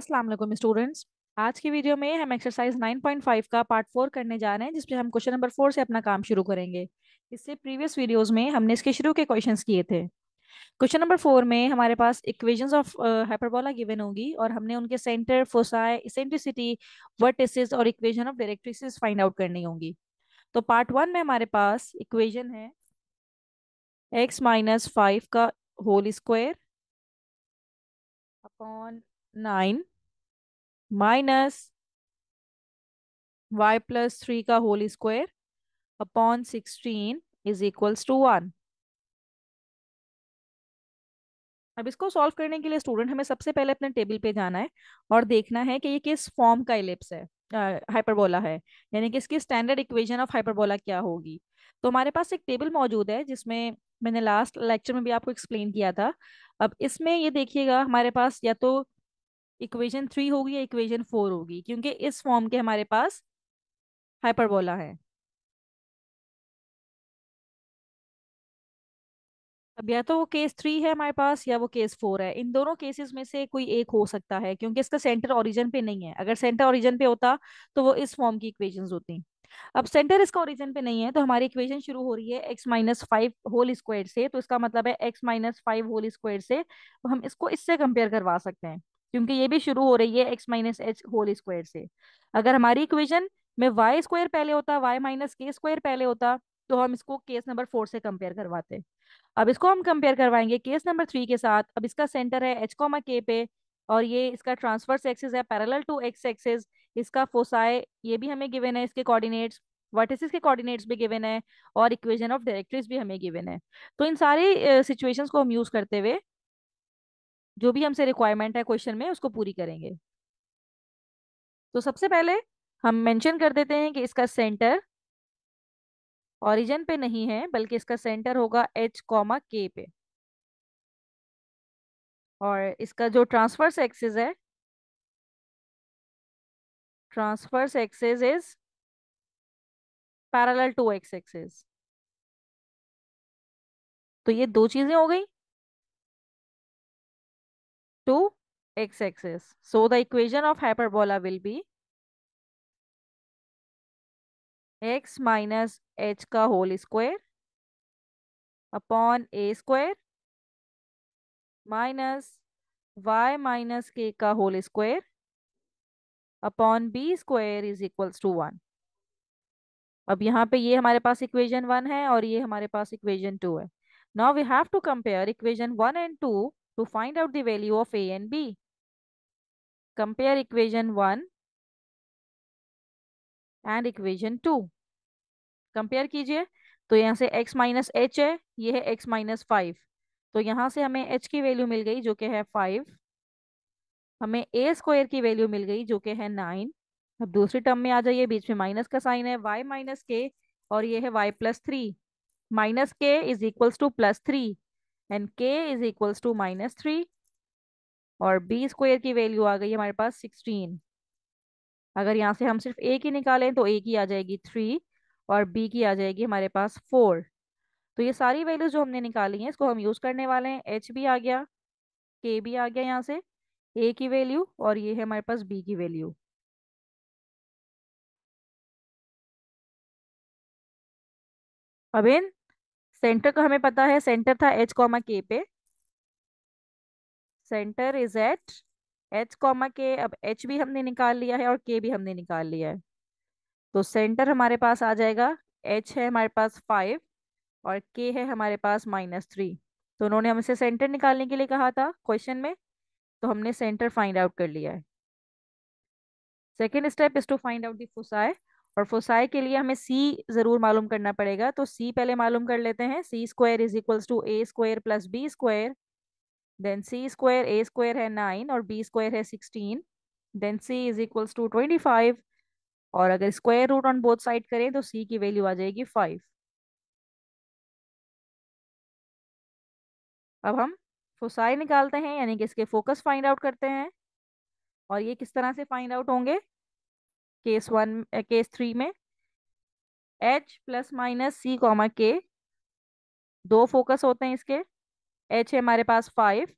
अस्सलाम वालेकुम स्टूडेंट्स आज की वीडियो में हम एक्सरसाइज 9.5 का पार्ट फोर करने जा रहे हैं जिसमें हम क्वेश्चन नंबर फोर से अपना काम शुरू करेंगे इससे प्रीवियस वीडियोस में हमने इसके शुरू के क्वेश्चंस किए थे क्वेश्चन नंबर फोर में हमारे पास इक्वेशंस ऑफ हाइपरबोला गिवन होगी और हमने उनके सेंटर फोसाई इसेंट्रिसिटी वर्टिसेस और equation of directrix find out करनी होंगी तो पार्ट वन में हमारे पास इक्वेजन है एक्स माइनस फाइव का whole square upon nine minus Y plus three का whole square upon sixteen is equals to one अब इसको सॉल्व करने के लिए स्टूडेंट हमें सबसे पहले अपने टेबल पे जाना है और देखना है कि ये किस फॉर्म का इलिप्स है हाइपरबोला है यानी कि इसकी स्टैंडर्ड इक्वेशन ऑफ हाइपरबोला क्या होगी तो हमारे पास एक टेबल मौजूद है जिसमें मैंने लास्ट लेक्चर में भी आपको एक्सप्लेन किया था अब इसमें ये देखिएगा हमारे पास या तो इक्वेशन थ्री होगी या इक्वेशन फोर होगी क्योंकि इस फॉर्म के हमारे पास हाइपरबोला है अब या तो वो केस थ्री है हमारे पास या वो केस फोर है इन दोनों केसेस में से कोई एक हो सकता है क्योंकि इसका सेंटर ओरिजिन पे नहीं है अगर सेंटर ओरिजिन पे होता तो वो इस फॉर्म की इक्वेशंस होती अब सेंटर इसका ओरिजिन पे नहीं है तो हमारी इक्वेशन शुरू हो रही है x minus five whole square से तो इसका मतलब है x minus five whole square से तो हम इसको इससे कंपेयर करवा सकते हैं क्योंकि ये भी शुरू हो रही है x minus H whole square से अगर हमारी इक्वेशन में वाई स्क्वायर पहले होता वाई माइनस के स्क्वायर पहले होता तो हम इसको केस नंबर फोर से कंपेयर करवाते अब इसको हम कंपेयर करवाएंगे केस नंबर थ्री के साथ अब इसका सेंटर है एच कॉमा के पे और ये इसका ट्रांसफर्स एक्सिस है पैरेलल टू एक्स एक्सिस इसका फोसाई ये भी हमें गिवन है इसके कोऑर्डिनेट्स वर्टिसेस के कोऑर्डिनेट्स भी गिवन है और इक्वेशन ऑफ डायरेक्ट्रीज भी हमें गिवन है तो इन सारी सिचुएशंस को हम यूज करते हुए जो भी हमसे रिक्वायरमेंट है क्वेश्चन में उसको पूरी करेंगे तो सबसे पहले हम मेंशन कर देते हैं कि इसका सेंटर ओरिजिन पे नहीं है बल्कि इसका सेंटर होगा एच कॉमा के पे और इसका जो ट्रांसफर्स एक्सेस है transverse axis is parallel to x axis तो ये दो चीजें हो गई to x-axis. So the equation of hyperbola will be x minus h का होल स्क्वायर अपॉन ए स्क्वायर माइनस y माइनस के का whole square upon B square is equals to one अब यहाँ पे ये हमारे पास इक्वेशन वन है और ये हमारे पास इक्वेशन टू है now we have to compare equation one and two to find out the value of A and B. Compare equation 1 and equation two compare कीजिए तो यहाँ से x माइनस एच है ये है x माइनस फाइव तो यहाँ से हमें h की वैल्यू मिल गई जो कि है फाइव हमें ए स्क्वायर की वैल्यू मिल गई जो कि है नाइन अब दूसरी टर्म में आ जाइए बीच में माइनस का साइन है y माइनस के और ये है y प्लस थ्री माइनस के is equals to plus three and k is equals to minus three और बी स्क्वेयर की वैल्यू आ गई हमारे पास सिक्सटीन अगर यहाँ से हम सिर्फ ए की निकालें तो ए की आ जाएगी थ्री और बी की आ जाएगी हमारे पास फोर तो ये सारी वैल्यूज जो हमने निकाली हैं इसको हम यूज़ करने वाले हैं एच भी आ गया के भी आ गया यहाँ से ए की वैल्यू और ये है हमारे पास बी की वैल्यू अब इन सेंटर का हमें पता है सेंटर था एच कॉमा के पे centre is at H comma K अब एच भी हमने निकाल लिया है और के भी हमने निकाल लिया है तो सेंटर हमारे पास आ जाएगा एच है हमारे पास फाइव और के है हमारे पास माइनस थ्री तो उन्होंने हमसे सेंटर निकालने के लिए कहा था क्वेश्चन में तो हमने सेंटर फाइंड आउट कर लिया है second step is to find out the foci और फोसाई के लिए हमें सी जरूर मालूम करना पड़ेगा तो सी पहले मालूम कर लेते हैं C square is equals to A square plus B square then C square A square है नाइन और बी स्क्वायर है sixteen then C is equals to twenty five और अगर square root on both side करें तो C की value आ जाएगी five अब हम फोसाई निकालते हैं यानी कि इसके फोकस फाइंड आउट करते हैं और ये किस तरह से फाइंड आउट होंगे केस वन केस थ्री में एच प्लस माइनस सी कॉमा के दो फोकस होते हैं इसके एच है हमारे पास फाइव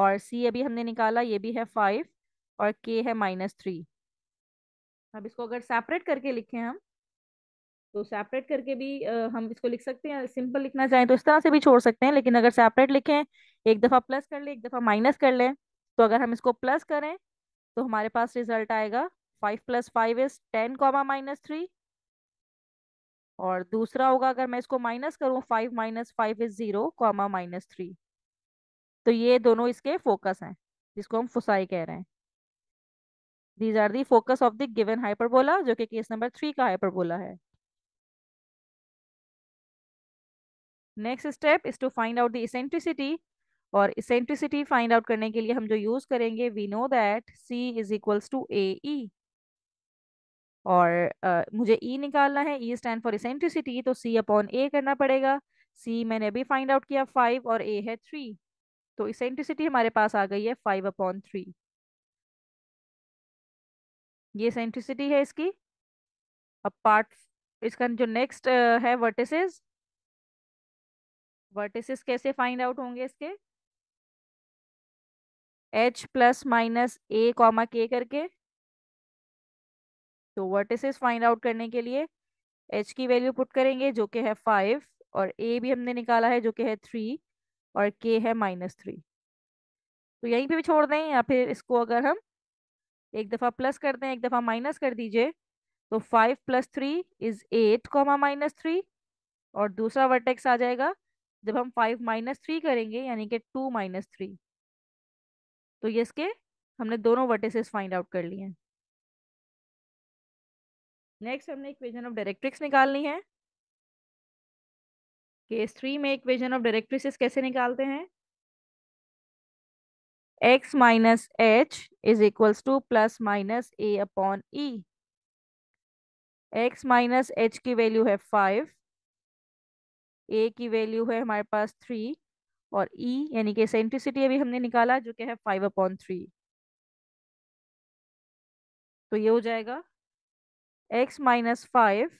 और सी अभी हमने निकाला ये भी है फाइव और के है माइनस थ्री अब इसको अगर सेपरेट करके लिखें हम तो सेपरेट करके भी आ, हम इसको लिख सकते हैं सिंपल लिखना चाहें तो इस तरह से भी छोड़ सकते हैं लेकिन अगर सेपरेट लिखें एक दफ़ा प्लस कर लें एक दफ़ा माइनस कर लें तो अगर हम इसको प्लस करें तो हमारे पास रिजल्ट आएगा five plus five is ten comma minus three और दूसरा होगा अगर मैं इसको माइनस करूँ five minus five is zero comma minus three तो ये दोनों इसके फोकस हैं जिसको हम फुसाई कह रहे हैं these are the focus of the given hyperbola जो कि केस नंबर थ्री का हाइपरबोला है next step is to find out the eccentricity और इसेंट्रिसिटी फाइंड आउट करने के लिए हम जो यूज करेंगे we know that C is equals to ए ई और आ, मुझे ई e निकालना है ई स्टैंड फॉर इसेंट्रिसिटी तो सी अपॉन ए करना पड़ेगा सी मैंने अभी फाइंड आउट किया फाइव और ए है थ्री तो इसेंट्रिसिटी हमारे पास आ गई है फाइव अपॉन थ्री ये सेंट्रिसिटी है इसकी अब पार्ट इसका जो नेक्स्ट है वर्टिसेस वर्टिसेस कैसे फाइंड आउट होंगे इसके एच प्लस माइनस ए कॉमा के करके तो वर्टिसेस फाइंड आउट करने के लिए एच की वैल्यू पुट करेंगे जो कि है फाइव और ए भी हमने निकाला है जो कि है थ्री और के है माइनस थ्री तो यहीं पे भी छोड़ दें या फिर इसको अगर हम एक दफ़ा प्लस कर दें एक दफ़ा माइनस कर दीजिए तो five plus three is eight comma minus three और दूसरा वर्टेक्स आ जाएगा जब हम फाइव माइनस थ्री करेंगे यानी कि टू माइनस थ्री तो ये इसके हमने दोनों वर्टेसेस फाइंड आउट कर लिए हैं नेक्स्ट हमने इक्वेशन ऑफ डायरेक्ट्रिक्स निकालनी है केस थ्री में इक्वेशन ऑफ डायरेक्ट्रिक्स कैसे निकालते हैं x minus H is equals to plus minus A upon E X minus H की वैल्यू है फाइव ए की वैल्यू है हमारे पास थ्री और ई e, यानी कि सेंट्रिसिटी अभी हमने निकाला जो कि है फाइव अपॉन थ्री तो ये हो जाएगा x minus five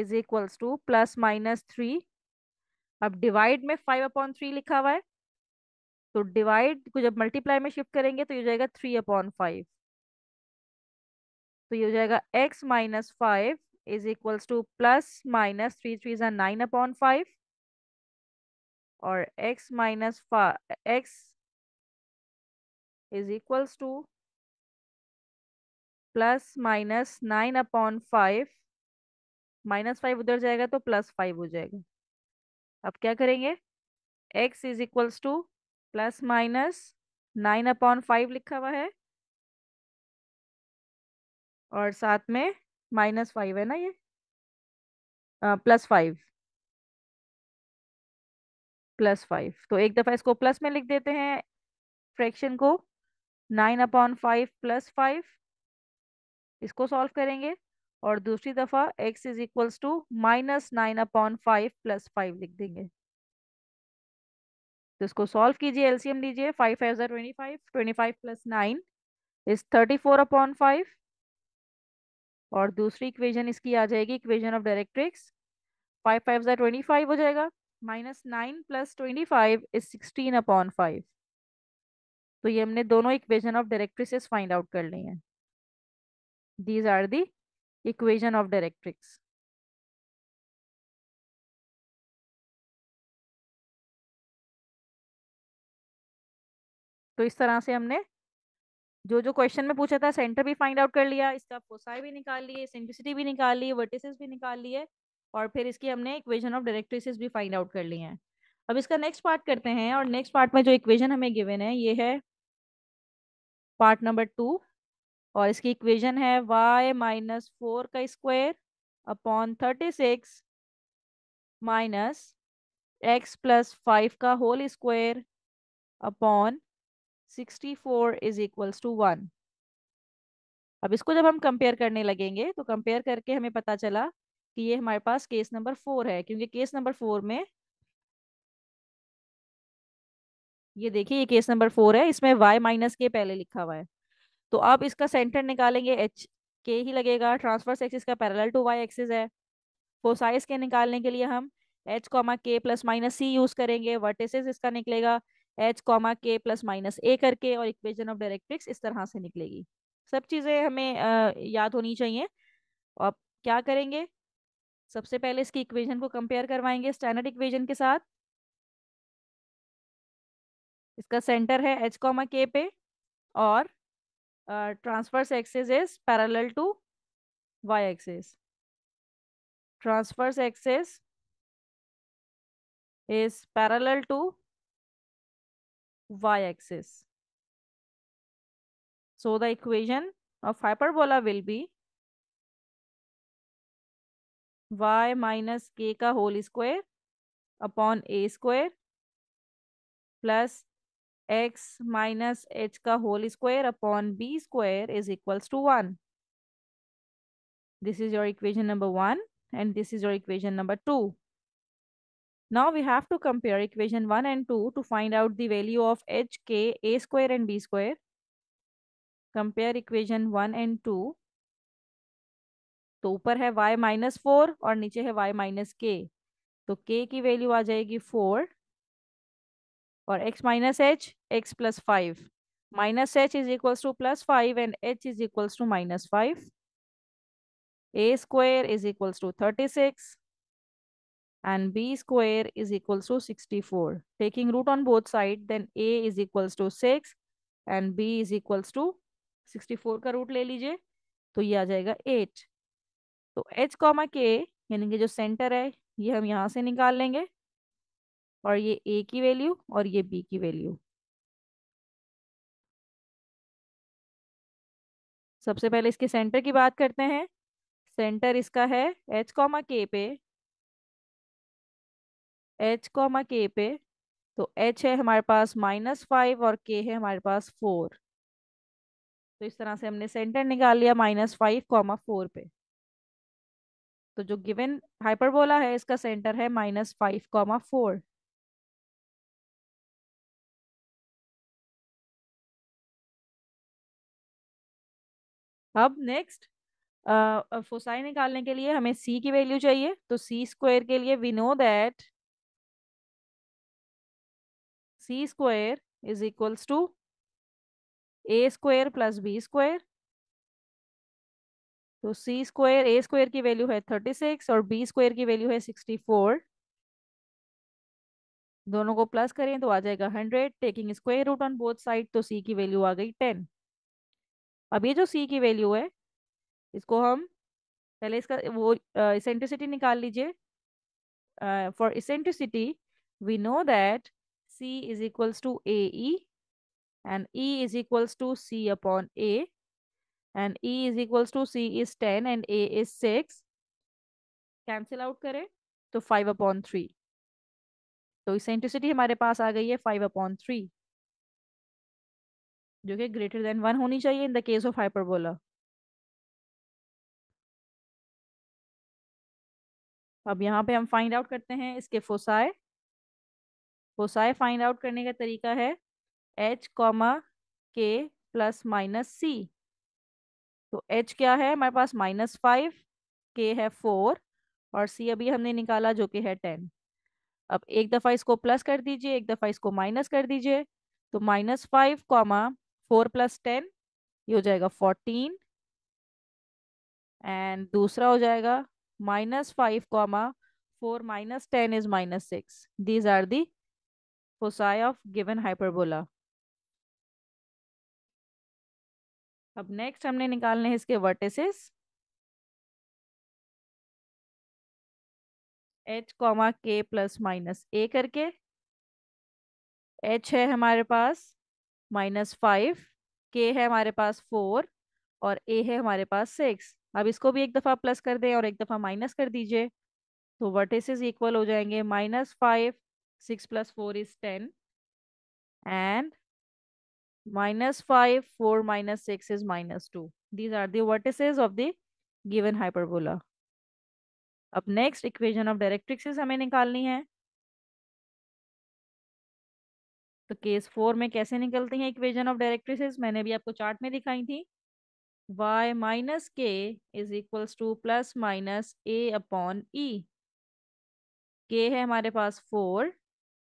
is equals to plus minus three अब डिवाइड में फाइव अपॉन थ्री लिखा हुआ है तो डिवाइड को जब मल्टीप्लाई में शिफ्ट करेंगे तो ये हो जाएगा थ्री अपॉन फाइव तो ये हो जाएगा x minus five is equals to plus minus three three ज़ा नाइन अपॉन फाइव और x minus x is equals to plus minus nine upon five minus five उधर जाएगा तो प्लस फाइव हो जाएगा अब क्या करेंगे x is equals to plus minus nine upon five लिखा हुआ है और साथ में माइनस फाइव है ना ये प्लस फाइव प्लस फाइव तो एक दफ़ा इसको प्लस में लिख देते हैं फ्रैक्शन को nine upon five plus five इसको सॉल्व करेंगे और दूसरी दफ़ा x is equals to minus nine upon five plus five लिख देंगे तो इसको सॉल्व कीजिए एलसीएम लीजिए five five twenty five twenty five plus nine is thirty four upon five और दूसरी इक्वेशन इसकी आ जाएगी equation of directrix five five twenty five हो जाएगा minus nine plus twenty five is sixteen upon five तो ये हमने दोनों equation of directrix find out कर ली हैं These are the equation of directrix. तो इस तरह से हमने जो जो क्वेश्चन में पूछा था सेंटर भी फाइंड आउट कर लिया इसका फोसाई भी निकाल लिए सेंट्रिसिटी भी निकाल ली वर्टिसेस भी निकाल लिए और फिर इसकी हमने इक्वेशन ऑफ डायरेक्ट्रिसेस भी फाइंड आउट कर लिए हैं अब इसका नेक्स्ट पार्ट करते हैं और नेक्स्ट पार्ट में जो इक्वेशन हमें गिवन है ये है पार्ट नंबर टू और इसकी इक्वेशन है y माइनस फोर का square upon thirty six minus x plus five का whole square upon sixty four is equals to one अब इसको जब हम कंपेयर करने लगेंगे तो कंपेयर करके हमें पता चला कि ये हमारे पास केस नंबर फोर है क्योंकि केस नंबर फोर में ये देखिए ये केस नंबर फोर है इसमें y माइनस के पहले लिखा हुआ है तो आप इसका सेंटर निकालेंगे एच के ही लगेगा ट्रांसफर्स एक्सिस का पैरेलल टू वाई एक्सिस है कोसाइस के निकालने के लिए हम h comma k plus minus c use करेंगे वर्टिसेस इसका निकलेगा h comma k plus minus a करके और इक्वेशन ऑफ डायरेक्ट्रिक्स इस तरह से निकलेगी सब चीज़ें हमें आ, याद होनी चाहिए तो अब क्या करेंगे सबसे पहले इसकी इक्वेशन को कंपेयर करवाएंगे स्टैंडर्ड इक्वेशन के साथ इसका सेंटर है एच कॉमा के पे और uh, transverse axis is parallel to y axis. Transverse axis is parallel to y axis. So the equation of hyperbola will be y minus के का होल स्क्वायर अपॉन ए square plus x minus h का whole square upon B square is equals to one this is your equation number one and this is your equation number two now we have to compare equation one and two to find out the value of h k a square and b square compare equation one and two तो ऊपर है y minus four और नीचे है y minus के तो k की value आ जाएगी फोर और x minus h x plus five minus H is equals to plus five and h is equals to minus five a square is equal to thirty six and b and is equal to sixty four taking root on both side then a is equal to six and b is equal to sixty four का root ले लीजिए तो ये आ जाएगा eight तो H comma के यानी कि जो सेंटर है ये हम यहाँ से निकाल लेंगे और ये ए की वैल्यू और ये बी की वैल्यू सबसे पहले इसके सेंटर की बात करते हैं सेंटर इसका है एच कॉमा के पे एच कॉमा के पे तो एच है हमारे पास माइनस फाइव और के है हमारे पास फोर तो इस तरह से हमने सेंटर निकाल लिया माइनस फाइव कॉमा फोर पे तो जो गिवन हाइपरबोला है इसका सेंटर है माइनस फाइव कॉमा फोर अब नेक्स्ट फोसाई निकालने के लिए हमें सी की वैल्यू चाहिए तो सी स्क्वायर के लिए we know that C square is equals to A square plus B square तो सी स्क्वायर ए स्क्वायर की वैल्यू है थर्टी सिक्स और बी स्क्वायर की वैल्यू है सिक्सटी फोर दोनों को प्लस करें तो आ जाएगा hundred taking square root on both side तो सी की वैल्यू आ गई टेन अब ये जो सी की वैल्यू है इसको हम पहले इसका वो इसेंट्रिसिटी uh, निकाल लीजिए for eccentricity we know that C is equals to A e is equals to c upon a and e is equals to c is ten and a is six cancel out करें तो five upon three तो eccentricity हमारे पास आ गई है five upon three जो कि ग्रेटर देन वन होनी चाहिए in the case of hyperbola अब यहाँ पे हम फाइंड आउट करते हैं इसके फोसाए फोसाए फाइंड आउट करने का तरीका है h comma k plus minus c तो एच क्या है हमारे पास माइनस फाइव के है फोर और सी अभी हमने निकाला जो कि है टेन अब एक दफ़ा इसको प्लस कर दीजिए एक दफ़ा इसको माइनस कर दीजिए तो minus five comma four plus ten ये हो जाएगा फोर्टीन एंड दूसरा हो जाएगा minus five comma four minus ten is minus six these are the foci of given hyperbola अब नेक्स्ट हमने निकालने हैं इसके vertices h comma k plus minus a करके एच है हमारे पास माइनस फाइव के है हमारे पास फोर और ए है हमारे पास सिक्स अब इसको भी एक दफ़ा प्लस कर दें और एक दफ़ा माइनस कर दीजिए तो वर्टेसेस इक्वल हो जाएंगे minus five six plus four is ten and minus five four minus six is minus two these are the of the the hyperbola अब नेक्स्ट इक्वेशन ऑफ डायरेक्ट्रिक्स हमें निकालनी है तो केस फोर में कैसे निकलती है इक्वेजन ऑफ डायरेक्ट्रिसेस मैंने भी आपको चार्ट में दिखाई थी y माइनस के is equals to plus minus A upon e k है हमारे पास फोर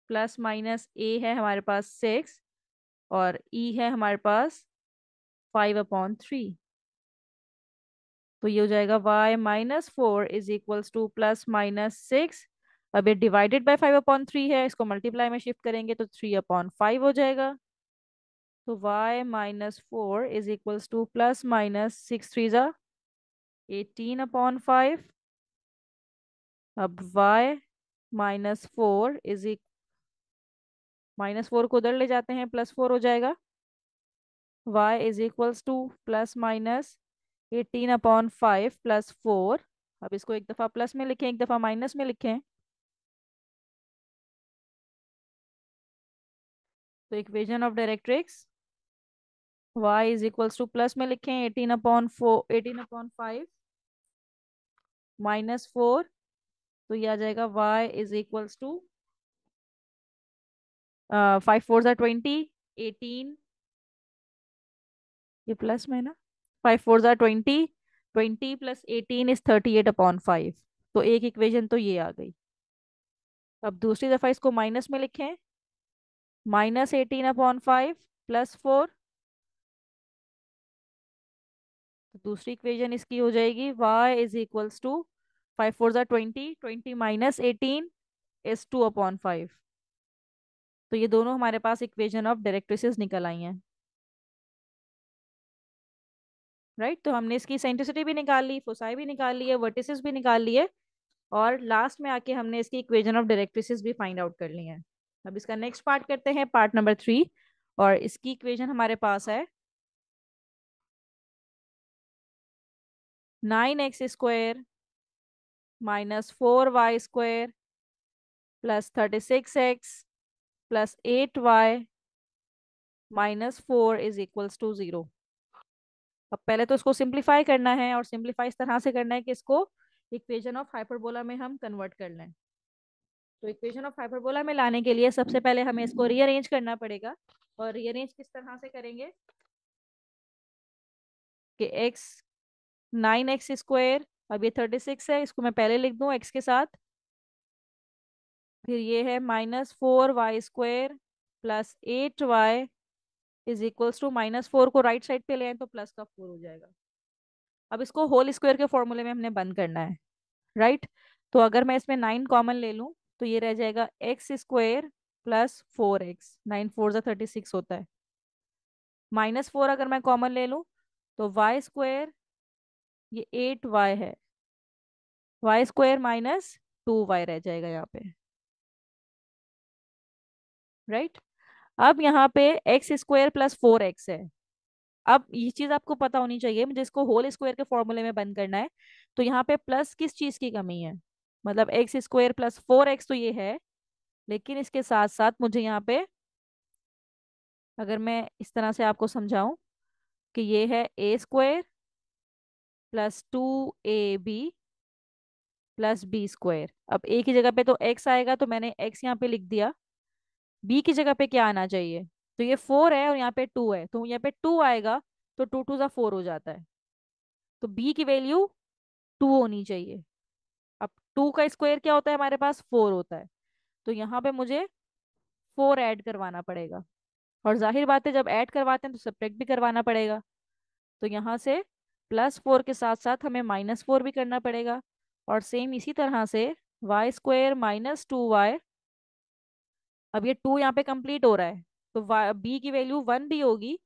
प्लस माइनस ए है हमारे पास सिक्स और e है हमारे पास फाइव अपॉन थ्री तो ये हो जाएगा y minus four is equals to plus minus six अब ये divided by five upon three है इसको मल्टीप्लाई में शिफ्ट करेंगे तो थ्री अपॉन फाइव हो जाएगा तो y minus four is equals to plus minus six three ज़ा एटीन अपॉन फाइव अब y माइनस फोर इज इक माइनस फोर को उधर ले जाते हैं प्लस फोर हो जाएगा y is equals to plus minus eighteen upon five plus four अब इसको एक दफ़ा प्लस में लिखें एक दफ़ा माइनस में लिखें तो equation of directrix y is equals to plus में लिखें eighteen upon four eighteen upon five minus four तो ये आ जाएगा y is equals to five four ज़ा ट्वेंटी एटीन ये प्लस में ना फाइव फोर ज़ा twenty twenty plus eighteen is thirty eight upon five तो एक इक्वेशन तो ये आ गई अब दूसरी दफ़ा इसको माइनस में लिखें minus eighteen upon five plus four दूसरी इक्वेशन इसकी हो जाएगी y is equals to five four ज़ा twenty twenty minus eighteen is two upon five तो ये दोनों हमारे पास इक्वेशन ऑफ डायरेक्ट्रिसेस निकल आई हैं राइट right? तो हमने इसकी सेंट्रिसिटी भी निकाल ली फोसाई भी निकाल ली है वर्टिसेस भी निकाल लिए और लास्ट में आके हमने इसकी इक्वेशन ऑफ डायरेक्ट्रिसेस भी फाइंड आउट कर ली है अब इसका नेक्स्ट पार्ट करते हैं पार्ट नंबर थ्री और इसकी इक्वेशन हमारे पास है nine x square minus four y square plus thirty six x plus eight y minus four is equals to zero अब पहले तो इसको सिंप्लीफाई करना है और सिंप्लीफाई इस तरह से करना है कि इसको इक्वेशन ऑफ हाइपरबोला में हम कन्वर्ट कर लें तो इक्वेशन ऑफ हाइपरबोला में लाने के लिए सबसे पहले हमें इसको रीअरेंज करना पड़ेगा और रीअरेंज किस तरह से करेंगे कि x नाइन एक्स स्क्वायर अब ये थर्टी सिक्स है इसको मैं पहले लिख दूँ x के साथ फिर ये है minus four y square plus eight y is equals to minus four को राइट साइड पे ले आए तो प्लस का फोर हो जाएगा अब इसको होल स्क्वायर के फॉर्मूले में हमने बंद करना है राइट तो अगर मैं इसमें नाइन कॉमन ले लूँ तो ये रह जाएगा x square plus four x nine four जो थर्टी सिक्स होता है माइनस फोर अगर मैं कॉमन ले लूं तो वाई स्क्वायर ये एट वाई है y square minus two y रह जाएगा यहाँ पे राइट right? अब यहाँ पे x square plus four x है अब ये चीज आपको पता होनी चाहिए मुझे इसको होल स्क्वायर के फॉर्मूले में बंद करना है तो यहाँ पे प्लस किस चीज की कमी है मतलब x square plus four x तो ये है लेकिन इसके साथ साथ मुझे यहाँ पे अगर मैं इस तरह से आपको समझाऊं कि ये है a square plus two a b plus B square अब ए की जगह पे तो एक्स आएगा तो मैंने एक्स यहाँ पे लिख दिया बी की जगह पे क्या आना चाहिए तो ये फोर है और यहाँ पे टू है तो यहाँ पे टू आएगा तो टू टू जो फोर हो जाता है तो बी की वैल्यू टू होनी चाहिए अब टू का स्क्वायर क्या होता है हमारे पास फोर होता है तो यहाँ पे मुझे फोर ऐड करवाना पड़ेगा और जाहिर बात है जब ऐड करवाते हैं तो सब्ट्रैक्ट भी करवाना पड़ेगा तो यहाँ से प्लस फोर के साथ साथ हमें माइनस फोर भी करना पड़ेगा और सेम इसी तरह से y square minus two y अब ये टू यहाँ पे कंप्लीट हो रहा है तो बी की वैल्यू वन भी होगी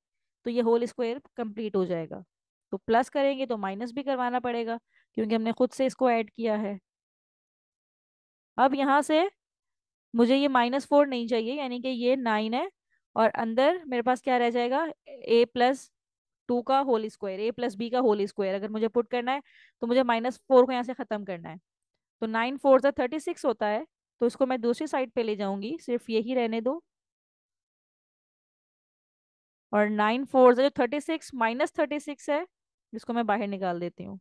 तो ये होल स्क्वायर कंप्लीट हो जाएगा तो प्लस करेंगे तो माइनस भी करवाना पड़ेगा क्योंकि हमने खुद से इसको ऐड किया है अब यहाँ से मुझे ये माइनस फोर नहीं चाहिए यानी कि ये नाइन है और अंदर मेरे पास क्या रह जाएगा ए प्लस टू का whole square a plus b का होल स्क्वायर अगर मुझे पुट करना है तो मुझे माइनस फोर को यहाँ से ख़त्म करना है तो नाइन फोर से थर्टी सिक्स होता है तो इसको मैं दूसरी साइड पे ले जाऊंगी सिर्फ यही रहने दो और नाइन फोर से जो thirty six minus thirty six है इसको मैं बाहर निकाल देती हूँ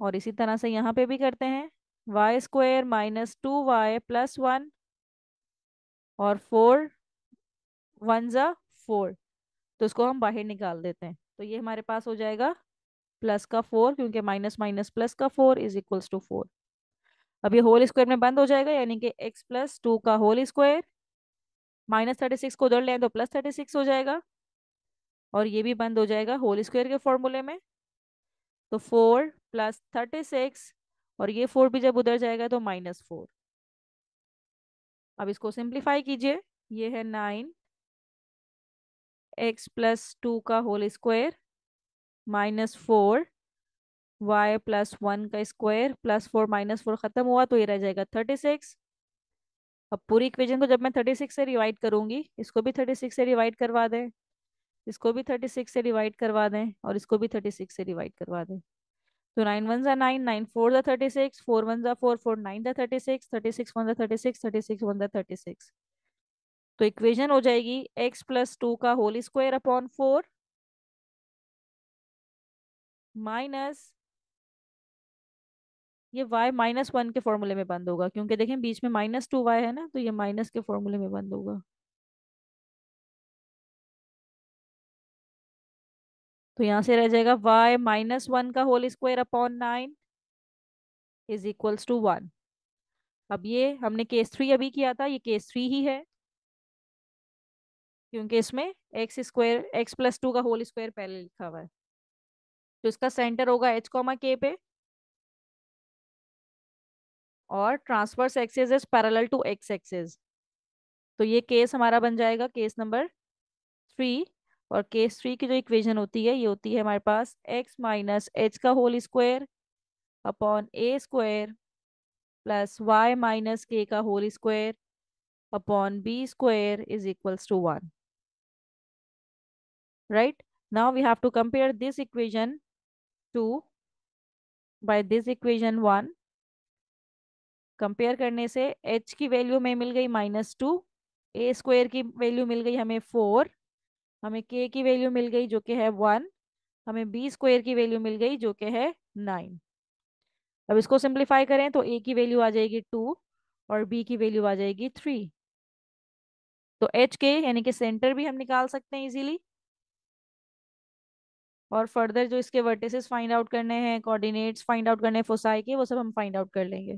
और इसी तरह से यहाँ पे भी करते हैं y square minus two y plus one और फोर वन ज़ा फोर तो इसको हम बाहर निकाल देते हैं तो ये हमारे पास हो जाएगा प्लस का फोर क्योंकि माइनस माइनस प्लस का four is equals to four अब ये होल स्क्वायर में बंद हो जाएगा यानी कि एक्स प्लस टू का whole square minus thirty six को उधर लें तो प्लस थर्टी सिक्स हो जाएगा और ये भी बंद हो जाएगा होल स्क्वायर के फॉर्मूले में तो फोर प्लस थर्टी सिक्स और ये फोर भी जब उधर जाएगा तो माइनस फोर अब इसको सिंप्लीफाई कीजिए ये है नाइन एक्स प्लस टू का whole square minus four y plus one का square plus four minus four खत्म हुआ तो ये रह जाएगा थर्टी सिक्स अब पूरी इक्वेशन को जब मैं थर्टी सिक्स से रिवाइड करूंगी इसको भी थर्टी सिक्स से रिवाइड करवा दें इसको भी थर्टी सिक्स से डिवाइड करवा दें और इसको भी थर्टी सिक्स से डिवाइड करवा दें So nine ones are nine, nine fours are thirty six, four ones are four, four nine are thirty six, thirty six ones are thirty six, thirty six ones are thirty six. तो equation हो जाएगी x plus two का whole square upon four minus ये y minus one के फॉर्मूले में बंद होगा क्योंकि देखें बीच में माइनस टू वाई है ना तो ये माइनस के फॉर्मूले में बंद होगा तो यहाँ से रह जाएगा y माइनस वन का whole square upon nine is equals to one अब ये हमने केस थ्री अभी किया था ये केस थ्री ही है क्योंकि इसमें x square x plus two का होल स्क्वायर पहले लिखा हुआ है तो इसका सेंटर होगा एच कॉमा के पे और transverse axis is parallel to x axis तो ये केस हमारा बन जाएगा केस नंबर थ्री और केस थ्री की जो इक्वेशन होती है ये होती है हमारे पास एक्स माइनस एच का होल स्क्वायर अपॉन ए स्क्वायर प्लस वाई माइनस के का whole square upon B square is equals to one right now we have to compare this equation two by this equation one compare करने से h की value में मिल गई minus two ए square की value मिल गई हमें फोर हमें के की वैल्यू मिल गई जो कि है वन हमें बी स्क्वायर की वैल्यू मिल गई जो कि है नाइन अब इसको सिंप्लीफाई करें तो ए की वैल्यू आ जाएगी टू और बी की वैल्यू आ जाएगी थ्री तो एच के यानी कि सेंटर भी हम निकाल सकते हैं इजीली और फर्दर जो इसके वर्टिसेस फाइंड आउट करने हैं कोऑर्डिनेट्स फाइंड आउट करने हैं फोसाई के वो सब हम फाइंड आउट कर लेंगे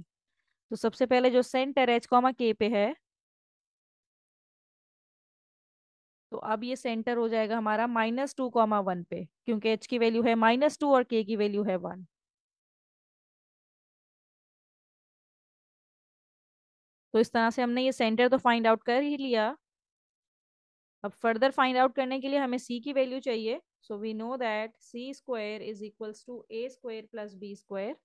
तो सबसे पहले जो सेंटर एच कॉमा के पे है तो अब ये सेंटर हो जाएगा हमारा माइनस टू कॉमा वन पे क्योंकि एच की वैल्यू है माइनस टू और के की वैल्यू है वन तो इस तरह से हमने ये सेंटर तो फाइंड आउट कर ही लिया अब फर्दर फाइंड आउट करने के लिए हमें सी की वैल्यू चाहिए so we know that C square is equal to A square plus B square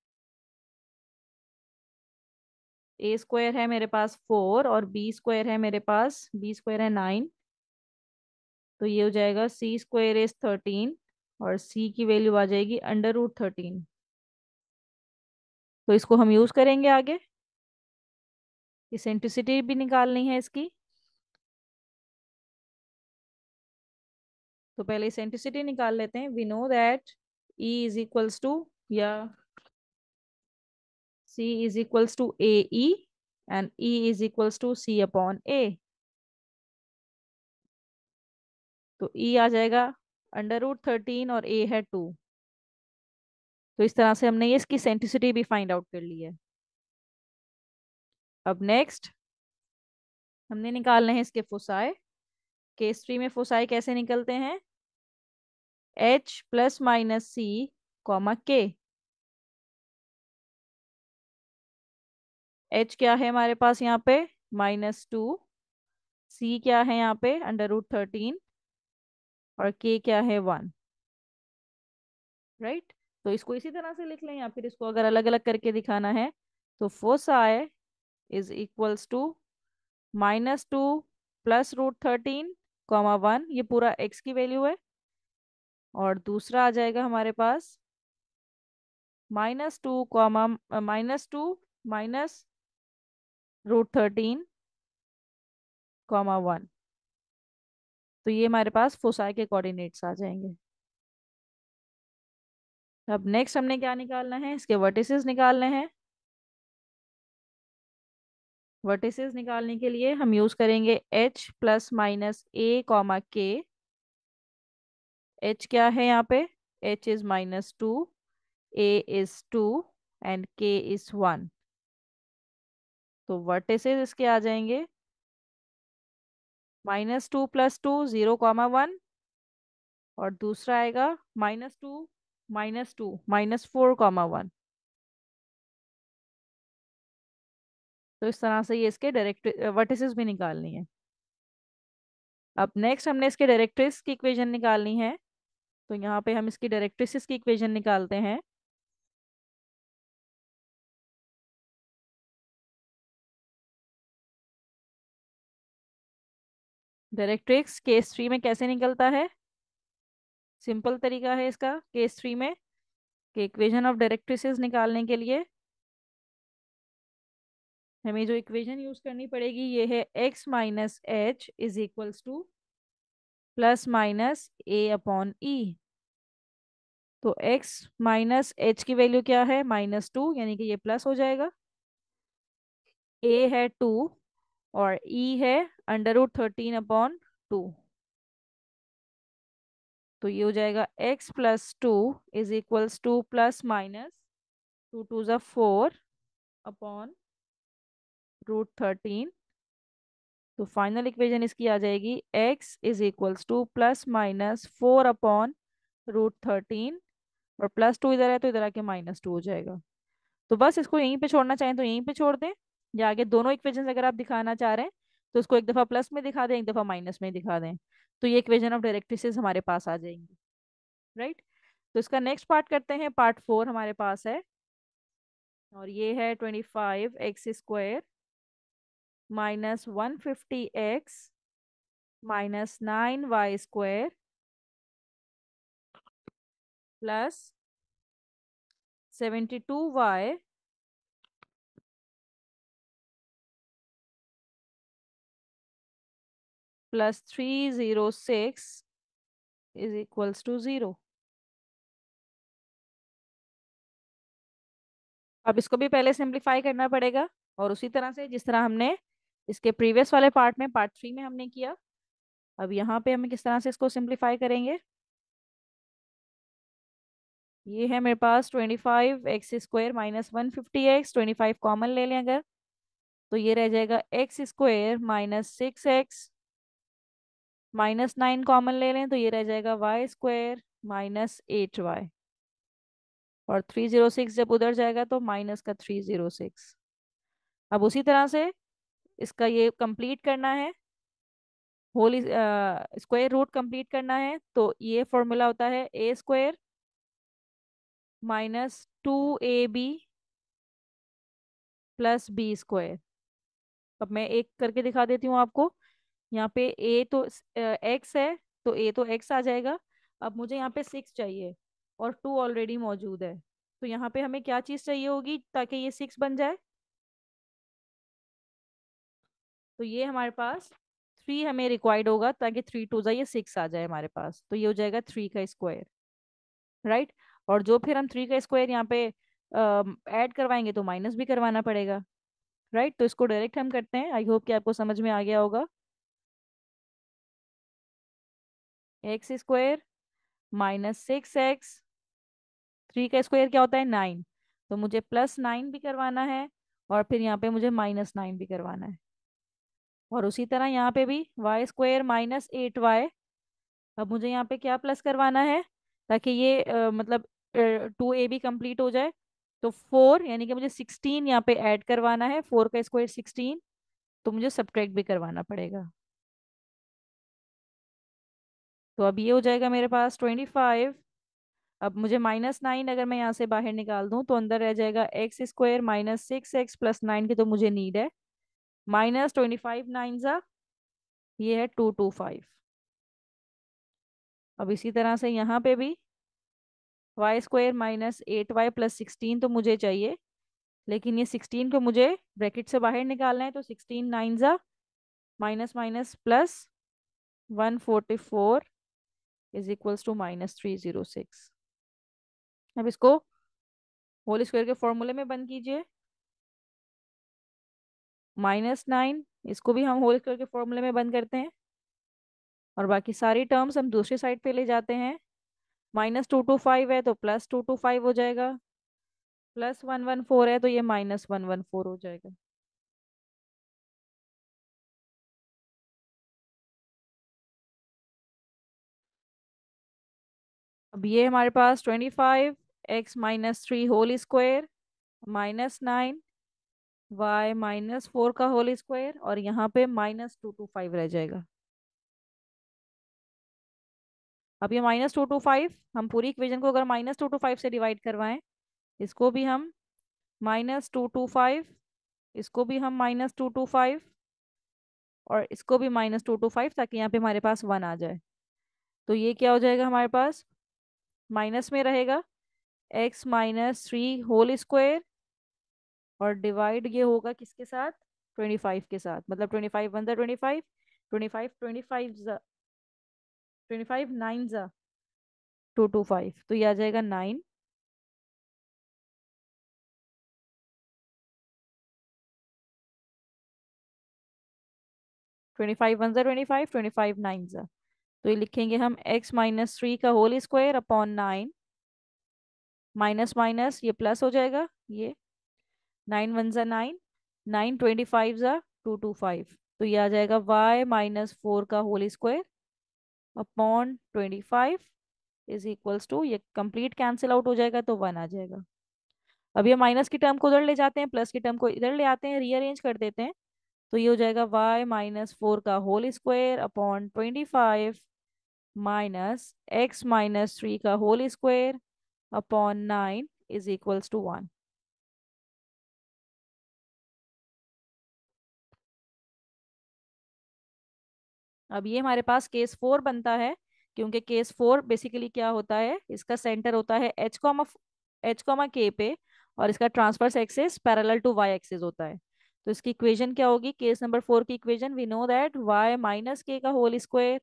A square है मेरे पास फोर और बी स्क्वायर है मेरे पास बी स्क्वायर है नाइन तो ये हो जाएगा सी स्क्वायर एस थर्टीन और सी की वैल्यू आ जाएगी अंडर रूट थर्टीन तो इसको हम यूज करेंगे आगे इसेंट्रिसिटी भी निकालनी है इसकी तो पहले इसेंट्रिसिटी निकाल लेते हैं we know that e is equals to या c is equals to A e and e is equals to c upon a तो ई e आ जाएगा अंडर रूट थर्टीन और ए है टू तो इस तरह से हमने ये इसकी सेंटिसिटी भी फाइंड आउट कर ली है अब नेक्स्ट हमने निकालने हैं इसके फोसाए थ्री में फोसाए कैसे निकलते हैं एच प्लस माइनस सी कॉमा के एच क्या है हमारे पास यहाँ पे माइनस टू सी क्या है यहाँ पे अंडर रूट थर्टीन और के क्या है वन राइट right? तो इसको इसी तरह से लिख लें या फिर इसको अगर अलग अलग करके दिखाना है तो फोसाए is equals to minus two plus root thirteen comma one ये पूरा एक्स की वैल्यू है और दूसरा आ जाएगा हमारे पास minus two comma minus two minus root thirteen comma one तो ये हमारे पास फोसाई के कोऑर्डिनेट्स आ जाएंगे अब नेक्स्ट हमने क्या निकालना है इसके वर्टिसेस निकालने हैं वर्टिसेस निकालने के लिए हम यूज करेंगे एच प्लस माइनस ए कॉमा के एच क्या है यहाँ पे h is minus two a is two and k is one तो वर्टिसेस इसके आ जाएंगे minus two plus two zero comma one और दूसरा आएगा minus two minus two minus four comma one तो इस तरह से ये इसके डायरेक्ट वर्टिसेस भी निकालनी है अब नेक्स्ट हमने इसके डायरेक्ट्रिस की इक्वेशन निकालनी है तो यहाँ पे हम इसकी डायरेक्ट्रिसिस की इक्वेशन निकालते हैं डायरेक्ट्रिक्स केस थ्री में कैसे निकलता है सिंपल तरीका है इसका केस थ्री में कि इक्वेशन ऑफ डायरेक्ट्रिसेस निकालने के लिए हमें जो इक्वेशन यूज करनी पड़ेगी ये है x minus H is equals to plus minus A upon e तो एक्स माइनस एच की वैल्यू क्या है माइनस टू यानी कि ये प्लस हो जाएगा ए है टू और ई e है under root thirteen upon two तो ये हो जाएगा x plus two is equals to plus minus two two जो फोर अपॉन रूट थर्टीन तो फाइनल इक्वेशन इसकी आ जाएगी x is equals to plus minus four upon root thirteen और प्लस टू इधर है तो इधर आके माइनस टू हो जाएगा तो बस इसको यहीं पे छोड़ना चाहें तो यहीं पे छोड़ दें या आगे दोनों इक्वेशन अगर आप दिखाना चाह रहे हैं तो उसको एक दफ़ा प्लस में दिखा दें एक दफ़ा माइनस में दिखा दें तो ये इक्वेशन ऑफ डायरेक्ट्रिसेस हमारे पास आ जाएंगी राइट right? तो इसका नेक्स्ट पार्ट करते हैं पार्ट फोर हमारे पास है और ये है twenty five x square minus one fifty x minus nine y square plus seventy two y plus 306 is equals to 0. अब इसको भी पहले सिंप्लीफाई करना पड़ेगा और उसी तरह से जिस तरह हमने इसके प्रीवियस वाले पार्ट में पार्ट थ्री में हमने किया अब यहाँ पे हम किस तरह से इसको सिंप्लीफाई करेंगे ये है मेरे पास twenty five x square minus one fifty x twenty five common ले लें अगर तो ये रह जाएगा x square minus six x minus nine common ले लें तो ये रह जाएगा y square minus eight y और थ्री जीरो सिक्स जब उधर जाएगा तो माइनस का थ्री जीरो सिक्स अब उसी तरह से इसका ये कंप्लीट करना है होल स्क्वायर रूट कंप्लीट करना है तो ये फॉर्मूला होता है a square minus two a b plus B square अब मैं एक करके दिखा देती हूँ आपको यहाँ पे ए तो एक्स है तो ए तो एक्स आ जाएगा अब मुझे यहाँ पे सिक्स चाहिए और टू ऑलरेडी मौजूद है तो यहाँ पे हमें क्या चीज़ चाहिए होगी ताकि ये सिक्स बन जाए तो ये हमारे पास थ्री हमें रिक्वायर्ड होगा ताकि थ्री टू जाए सिक्स आ जाए हमारे पास तो ये हो जाएगा थ्री का स्क्वायर राइट और जो फिर हम थ्री का स्क्वायर यहाँ पे ऐड करवाएंगे तो माइनस भी करवाना पड़ेगा राइट तो इसको डायरेक्ट हम करते हैं आई होप कि आपको समझ में आ गया होगा x square minus six x three का स्क्वायर क्या होता है नाइन तो मुझे प्लस नाइन भी करवाना है और फिर यहाँ पे मुझे माइनस नाइन भी करवाना है और उसी तरह यहाँ पे भी y square minus eight y अब मुझे यहाँ पे क्या प्लस करवाना है ताकि ये आ, मतलब टू ए भी कम्प्लीट हो जाए तो फोर यानी कि मुझे सिक्सटीन यहाँ पे ऐड करवाना है फोर का स्क्वायर सिक्सटीन तो मुझे सब्ट्रैक्ट भी करवाना पड़ेगा तो अब ये हो जाएगा मेरे पास ट्वेंटी फाइव अब मुझे माइनस नाइन अगर मैं यहाँ से बाहर निकाल दूँ तो अंदर रह जाएगा x square minus six x plus nine की तो मुझे नीड है माइनस ट्वेंटी फाइव नाइन सा ये है टू टू फाइव अब इसी तरह से यहाँ पे भी y square minus eight y plus sixteen तो मुझे चाहिए लेकिन ये सिक्सटीन को मुझे ब्रैकेट से बाहर निकालना है तो सिक्सटीन नाइन सा minus minus plus one forty four is equals to minus three zero six अब इसको होल स्क्वायर के फॉर्मूले में बंद कीजिए माइनस नाइन इसको भी हम होल स्क्वायर के फॉर्मूले में बंद करते हैं और बाकी सारी टर्म्स हम दूसरी साइड पे ले जाते हैं माइनस टू टू फाइव है तो प्लस टू टू फाइव हो जाएगा प्लस वन वन फोर है तो ये माइनस वन वन फोर हो जाएगा अब ये हमारे पास twenty five x minus three whole square minus nine y minus four का होल स्क्वायर और यहाँ पे माइनस टू टू फाइव रह जाएगा अब ये माइनस टू टू फाइव हम पूरी इक्वेशन को अगर माइनस टू टू फाइव से डिवाइड करवाएं इसको भी हम माइनस टू टू फाइव इसको भी हम माइनस टू टू फाइव और इसको भी माइनस टू टू फाइव ताकि यहाँ पे हमारे पास वन आ जाए तो ये क्या हो जाएगा हमारे पास माइनस में रहेगा x minus three whole square और डिवाइड ये होगा किसके साथ ट्वेंटी फाइव के साथ मतलब ट्वेंटी फाइव वन ज़ा twenty five twenty five twenty five ज़ा ट्वेंटी फाइव नाइन ज़ा टू टू फाइव तो ये आ जाएगा नाइन ट्वेंटी फाइव वन ज़ा twenty five twenty five nine ज़ा तो ये लिखेंगे हम x माइनस थ्री का whole square upon nine minus minus ये प्लस हो जाएगा ये नाइन वन ज़ा नाइन नाइन ट्वेंटी फाइव ज़ा टू टू फाइव तो ये आ जाएगा y माइनस फोर का whole square upon twenty five is equals to ये कंप्लीट कैंसिल आउट हो जाएगा तो वन आ जाएगा अब ये माइनस की टर्म को उधर ले जाते हैं प्लस की टर्म को इधर ले आते हैं रीअरेंज कर देते हैं तो ये हो जाएगा y माइनस फोर का whole square upon twenty five minus x minus three का whole square upon nine is equals to one अब ये हमारे पास केस फोर बनता है क्योंकि केस फोर बेसिकली क्या होता है इसका सेंटर होता है एच कॉमा एच कॉमा के पे और इसका transverse axis parallel to y axis होता है तो इसकी इक्वेशन क्या होगी केस नंबर फोर की equation we know that y minus के का होल स्क्वायर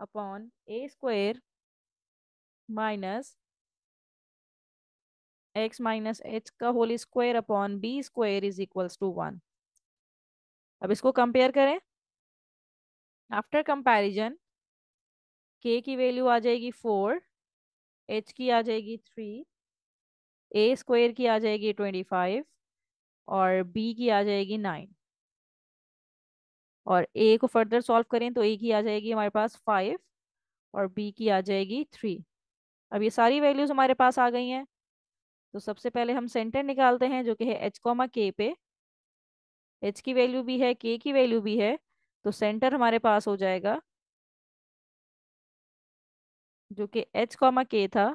अपॉन ए square minus x minus h का whole square upon B square is equals to one अब इसको कंपेयर करें आफ्टर कंपैरिजन के की वैल्यू आ जाएगी फोर एच की आ जाएगी थ्री ए स्क्वायर की आ जाएगी ट्वेंटी फाइव और बी की आ जाएगी नाइन और ए को फर्दर सॉल्व करें तो ए की आ जाएगी हमारे पास फाइव और बी की आ जाएगी थ्री अब ये सारी वैल्यूज हमारे पास आ गई हैं तो सबसे पहले हम सेंटर निकालते हैं जो कि है एच कॉमा के पे एच की वैल्यू भी है के की वैल्यू भी है तो सेंटर हमारे पास हो जाएगा जो कि एच कॉमा के था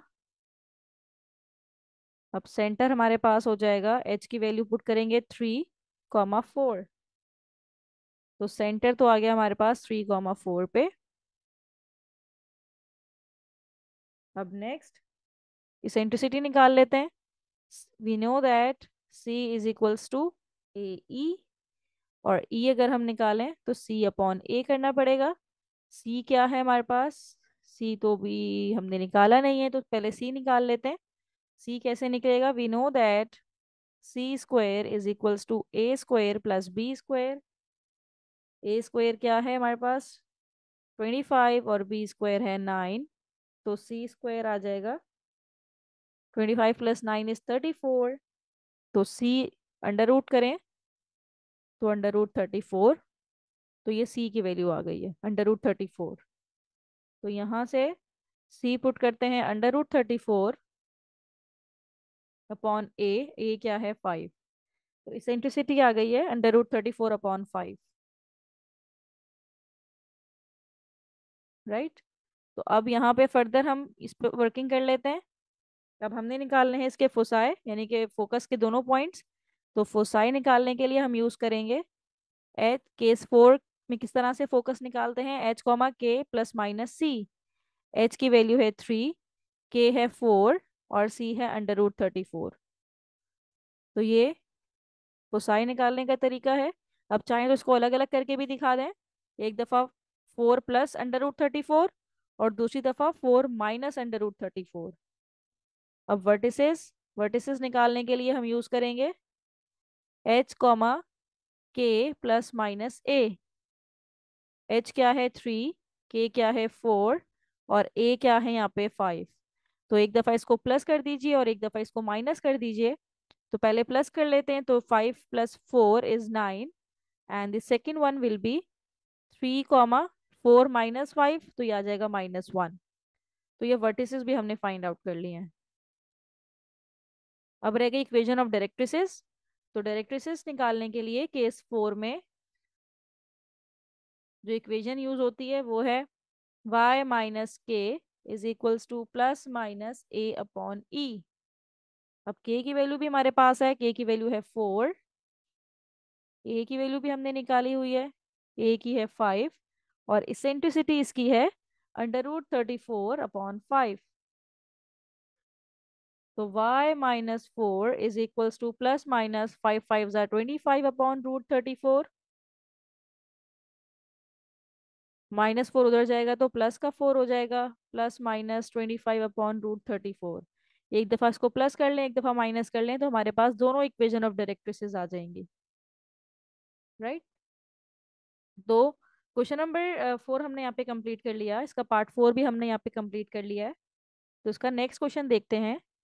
अब सेंटर हमारे पास हो जाएगा एच की वैल्यू पुट करेंगे थ्री कॉमा फोर तो सेंटर तो आ गया हमारे पास थ्री कॉमा फोर पे अब नेक्स्ट इसेंट्रिसिटी निकाल लेते हैं we know that C is equals to ए ई और ई e अगर हम निकालें तो सी अपॉन ए करना पड़ेगा सी क्या है हमारे पास सी तो भी हमने निकाला नहीं है तो पहले सी निकाल लेते हैं सी कैसे निकलेगा we know that C square is equals to A square plus B square A square क्या है हमारे पास ट्वेंटी फाइव और बी स्क्वायर है नाइन तो सी स्क्वायर आ जाएगा twenty five plus nine is thirty four तो सी अंडर रूट करें तो अंडर रूट थर्टी फोर तो ये सी की वैल्यू आ गई है अंडर रूट थर्टी फोर तो यहाँ से सी पुट करते हैं under root thirty four upon a a क्या है फाइव तो इसेंट्रिसिटी आ गई है under root thirty four upon five right तो अब यहाँ पे फर्दर हम इस पर वर्किंग कर लेते हैं अब हमने निकालने हैं इसके फोसाए यानी कि फोकस के दोनों पॉइंट्स तो फोसाई निकालने के लिए हम यूज़ करेंगे एच केस फोर में किस तरह से फोकस निकालते हैं h comma k plus minus c h की वैल्यू है थ्री के है फोर और सी है अंडर रूट थर्टी फोर तो ये फोसाई निकालने का तरीका है अब चाहें तो इसको अलग अलग करके भी दिखा दें एक दफ़ा four plus under root thirty four और दूसरी दफा four minus under root thirty four अब वर्टिसेस वर्टिसेस निकालने के लिए हम यूज करेंगे h comma k plus minus a h क्या है थ्री के क्या है फोर और ए क्या है यहाँ पे फाइव तो एक दफ़ा इसको प्लस कर दीजिए और एक दफ़ा इसको माइनस कर दीजिए तो पहले प्लस कर लेते हैं तो five plus four is nine and the second one will be three comma four minus five तो ये आ जाएगा माइनस वन तो ये वर्टिसेस भी हमने फाइंड आउट कर लिए हैं अब रह गई इक्वेशन ऑफ डायरेक्ट्रिसेस तो डायरेक्ट्रिसेस निकालने के लिए केस फोर में जो इक्वेशन यूज होती है वो है y माइनस के is equals to plus minus A upon e अब k की वैल्यू भी हमारे पास है k की वैल्यू है फोर ए की वैल्यू भी हमने निकाली हुई है ए की है फाइव और इसेंट्रिसिटी इसकी है under root thirty four upon five तो y minus four is equals to plus minus five five जार twenty five upon root thirty four minus four उधर जाएगा तो प्लस का फोर हो जाएगा plus minus twenty five upon root thirty four एक दफ़ा इसको प्लस कर लें एक दफ़ा माइनस कर लें तो हमारे पास दोनों इक्वेशन ऑफ डायरेक्ट्रिसेस आ जाएंगी राइट right? दो क्वेश्चन नंबर फोर हमने यहाँ पे कंप्लीट कर लिया इसका पार्ट फोर भी हमने यहाँ पे कंप्लीट कर लिया है तो उसका नेक्स्ट क्वेश्चन देखते हैं